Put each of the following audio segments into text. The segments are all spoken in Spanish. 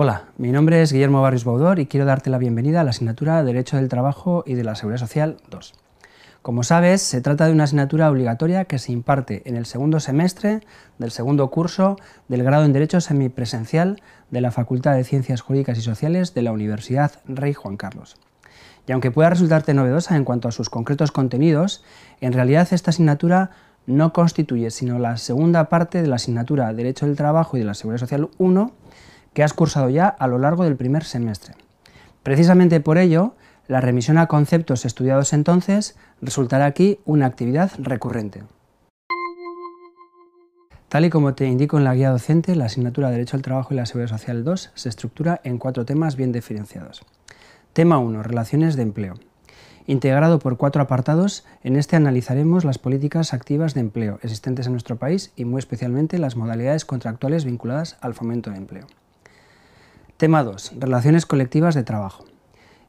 Hola, mi nombre es Guillermo Barrios Baudor y quiero darte la bienvenida a la asignatura Derecho del Trabajo y de la Seguridad Social 2. Como sabes, se trata de una asignatura obligatoria que se imparte en el segundo semestre del segundo curso del grado en Derecho Semipresencial de la Facultad de Ciencias Jurídicas y Sociales de la Universidad Rey Juan Carlos. Y aunque pueda resultarte novedosa en cuanto a sus concretos contenidos, en realidad esta asignatura no constituye sino la segunda parte de la asignatura Derecho del Trabajo y de la Seguridad Social 1 que has cursado ya a lo largo del primer semestre. Precisamente por ello, la remisión a conceptos estudiados entonces resultará aquí una actividad recurrente. Tal y como te indico en la guía docente, la asignatura de Derecho al Trabajo y la Seguridad Social 2 se estructura en cuatro temas bien diferenciados. Tema 1. Relaciones de empleo. Integrado por cuatro apartados, en este analizaremos las políticas activas de empleo existentes en nuestro país y muy especialmente las modalidades contractuales vinculadas al fomento de empleo. Tema 2. Relaciones colectivas de trabajo.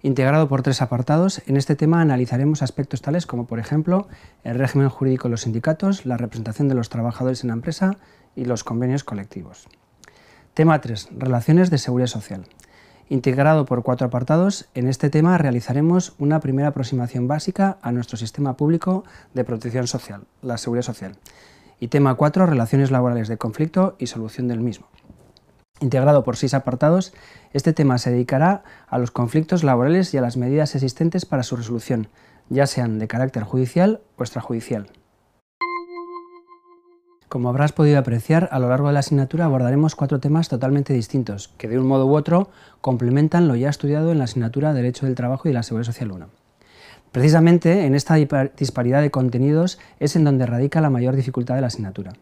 Integrado por tres apartados, en este tema analizaremos aspectos tales como, por ejemplo, el régimen jurídico de los sindicatos, la representación de los trabajadores en la empresa y los convenios colectivos. Tema 3. Relaciones de seguridad social. Integrado por cuatro apartados, en este tema realizaremos una primera aproximación básica a nuestro sistema público de protección social, la seguridad social. Y tema 4. Relaciones laborales de conflicto y solución del mismo. Integrado por seis apartados, este tema se dedicará a los conflictos laborales y a las medidas existentes para su resolución, ya sean de carácter judicial o extrajudicial. Como habrás podido apreciar, a lo largo de la asignatura abordaremos cuatro temas totalmente distintos, que de un modo u otro complementan lo ya estudiado en la asignatura Derecho del Trabajo y la Seguridad Social 1. Precisamente en esta disparidad de contenidos es en donde radica la mayor dificultad de la asignatura.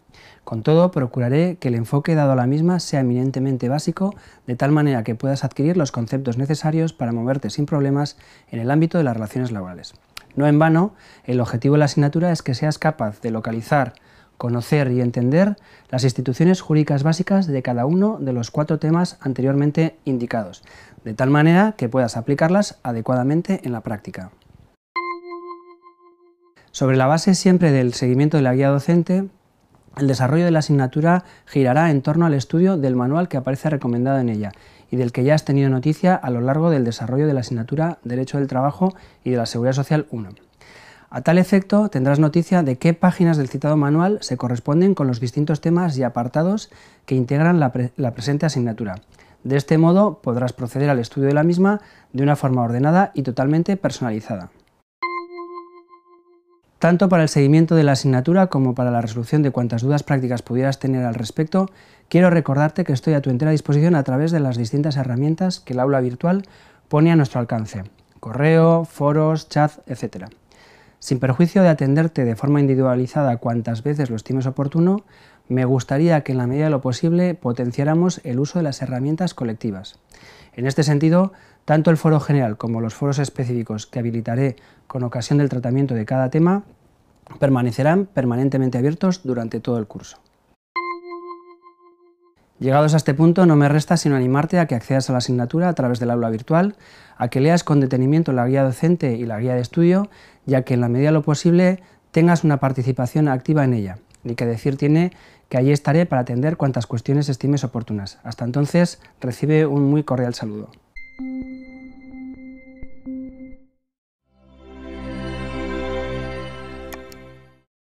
Con todo, procuraré que el enfoque dado a la misma sea eminentemente básico, de tal manera que puedas adquirir los conceptos necesarios para moverte sin problemas en el ámbito de las relaciones laborales. No en vano, el objetivo de la asignatura es que seas capaz de localizar, conocer y entender las instituciones jurídicas básicas de cada uno de los cuatro temas anteriormente indicados, de tal manera que puedas aplicarlas adecuadamente en la práctica. Sobre la base siempre del seguimiento de la guía docente, el desarrollo de la asignatura girará en torno al estudio del manual que aparece recomendado en ella y del que ya has tenido noticia a lo largo del desarrollo de la asignatura Derecho del Trabajo y de la Seguridad Social 1. A tal efecto, tendrás noticia de qué páginas del citado manual se corresponden con los distintos temas y apartados que integran la, presente asignatura. De este modo, podrás proceder al estudio de la misma de una forma ordenada y totalmente personalizada tanto para el seguimiento de la asignatura como para la resolución de cuantas dudas prácticas pudieras tener al respecto, quiero recordarte que estoy a tu entera disposición a través de las distintas herramientas que el aula virtual pone a nuestro alcance, correo, foros, chat, etc. Sin perjuicio de atenderte de forma individualizada cuantas veces lo estimes oportuno, me gustaría que en la medida de lo posible potenciáramos el uso de las herramientas colectivas. En este sentido, tanto el foro general como los foros específicos que habilitaré con ocasión del tratamiento de cada tema permanecerán permanentemente abiertos durante todo el curso. Llegados a este punto, no me resta sino animarte a que accedas a la asignatura a través del aula virtual, a que leas con detenimiento la guía docente y la guía de estudio, ya que en la medida de lo posible tengas una participación activa en ella. Ni que decir tiene que allí estaré para atender cuantas cuestiones estimes oportunas. Hasta entonces, recibe un muy cordial saludo.